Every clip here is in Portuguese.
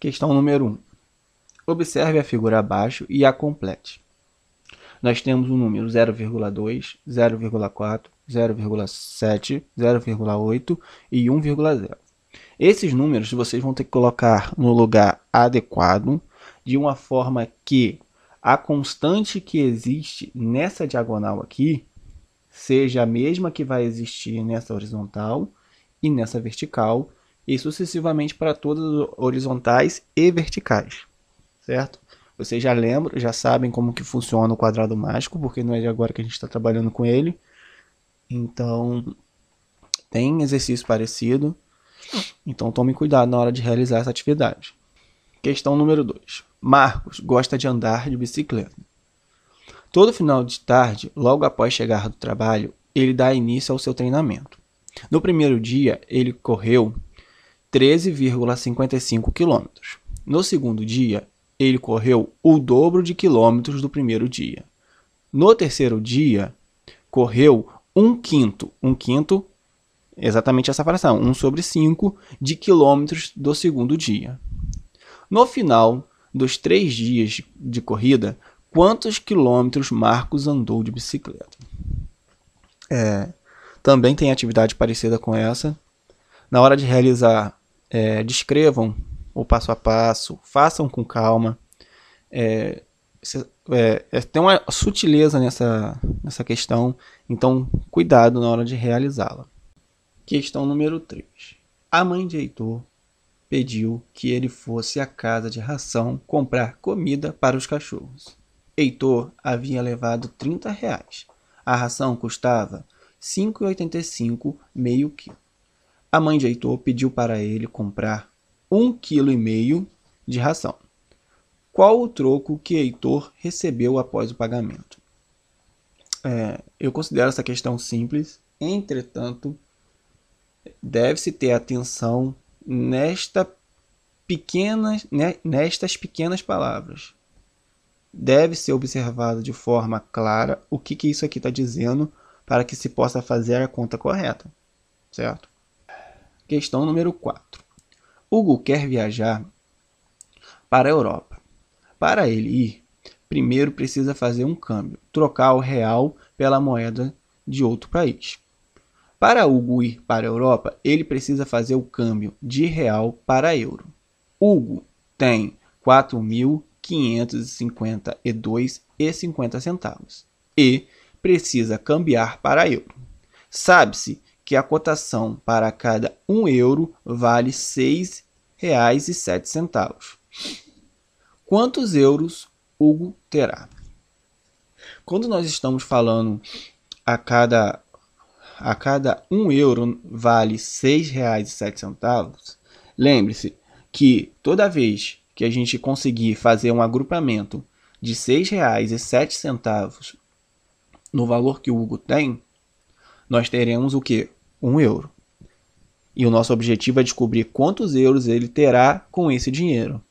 Questão número 1. Observe a figura abaixo e a complete. Nós temos o número 0,2, 0,4, 0,7, 0,8 e 1,0. Esses números vocês vão ter que colocar no lugar adequado, de uma forma que a constante que existe nessa diagonal aqui seja a mesma que vai existir nessa horizontal e nessa vertical, e sucessivamente para todas horizontais e verticais, certo? Vocês já lembram, já sabem como que funciona o quadrado mágico, porque não é de agora que a gente está trabalhando com ele. Então, tem exercício parecido. Então, tome cuidado na hora de realizar essa atividade. Questão número 2. Marcos gosta de andar de bicicleta. Todo final de tarde, logo após chegar do trabalho, ele dá início ao seu treinamento. No primeiro dia, ele correu 13,55 km. No segundo dia, ele correu o dobro de quilômetros do primeiro dia. No terceiro dia, correu um quinto, um quinto, exatamente essa fração, 1 sobre 5 de quilômetros do segundo dia. No final dos três dias de corrida, quantos quilômetros Marcos andou de bicicleta? É, também tem atividade parecida com essa. Na hora de realizar é, descrevam o passo a passo, façam com calma. É, é, é, tem uma sutileza nessa, nessa questão, então cuidado na hora de realizá-la. Questão número 3. A mãe de Heitor pediu que ele fosse à casa de ração comprar comida para os cachorros. Heitor havia levado 30 reais. A ração custava 5,85 meio quilo a mãe de Heitor pediu para ele comprar um quilo e meio de ração. Qual o troco que Heitor recebeu após o pagamento? É, eu considero essa questão simples, entretanto, deve-se ter atenção nesta pequenas, né, nestas pequenas palavras. Deve ser observado de forma clara o que, que isso aqui está dizendo para que se possa fazer a conta correta, certo? Questão número 4. Hugo quer viajar para a Europa. Para ele ir, primeiro precisa fazer um câmbio, trocar o real pela moeda de outro país. Para Hugo ir para a Europa, ele precisa fazer o câmbio de real para euro. Hugo tem 4.552,50 centavos e precisa cambiar para euro. Sabe-se que a cotação para cada 1 um euro vale R$ 6,07. Quantos euros Hugo terá? Quando nós estamos falando a cada a cada 1 um euro vale R$ 6,07, lembre-se que toda vez que a gente conseguir fazer um agrupamento de R$ 6,07 no valor que o Hugo tem, nós teremos o que? um euro. E o nosso objetivo é descobrir quantos euros ele terá com esse dinheiro,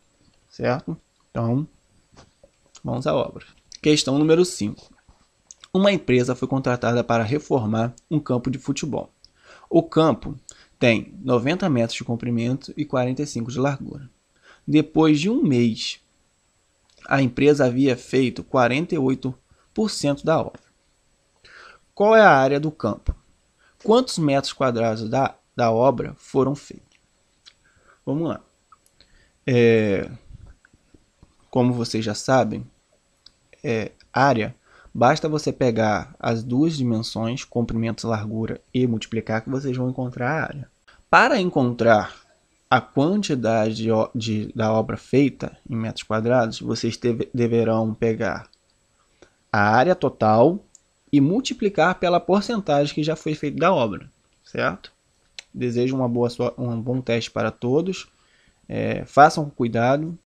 certo? Então, mãos à obra. Questão número 5. Uma empresa foi contratada para reformar um campo de futebol. O campo tem 90 metros de comprimento e 45 de largura. Depois de um mês, a empresa havia feito 48% da obra. Qual é a área do campo? quantos metros quadrados da, da obra foram feitos. Vamos lá. É, como vocês já sabem, é, área, basta você pegar as duas dimensões, comprimento e largura, e multiplicar que vocês vão encontrar a área. Para encontrar a quantidade de, de, da obra feita em metros quadrados, vocês deverão pegar a área total e multiplicar pela porcentagem que já foi feita da obra, certo? Desejo uma boa, um bom teste para todos. É, façam com cuidado,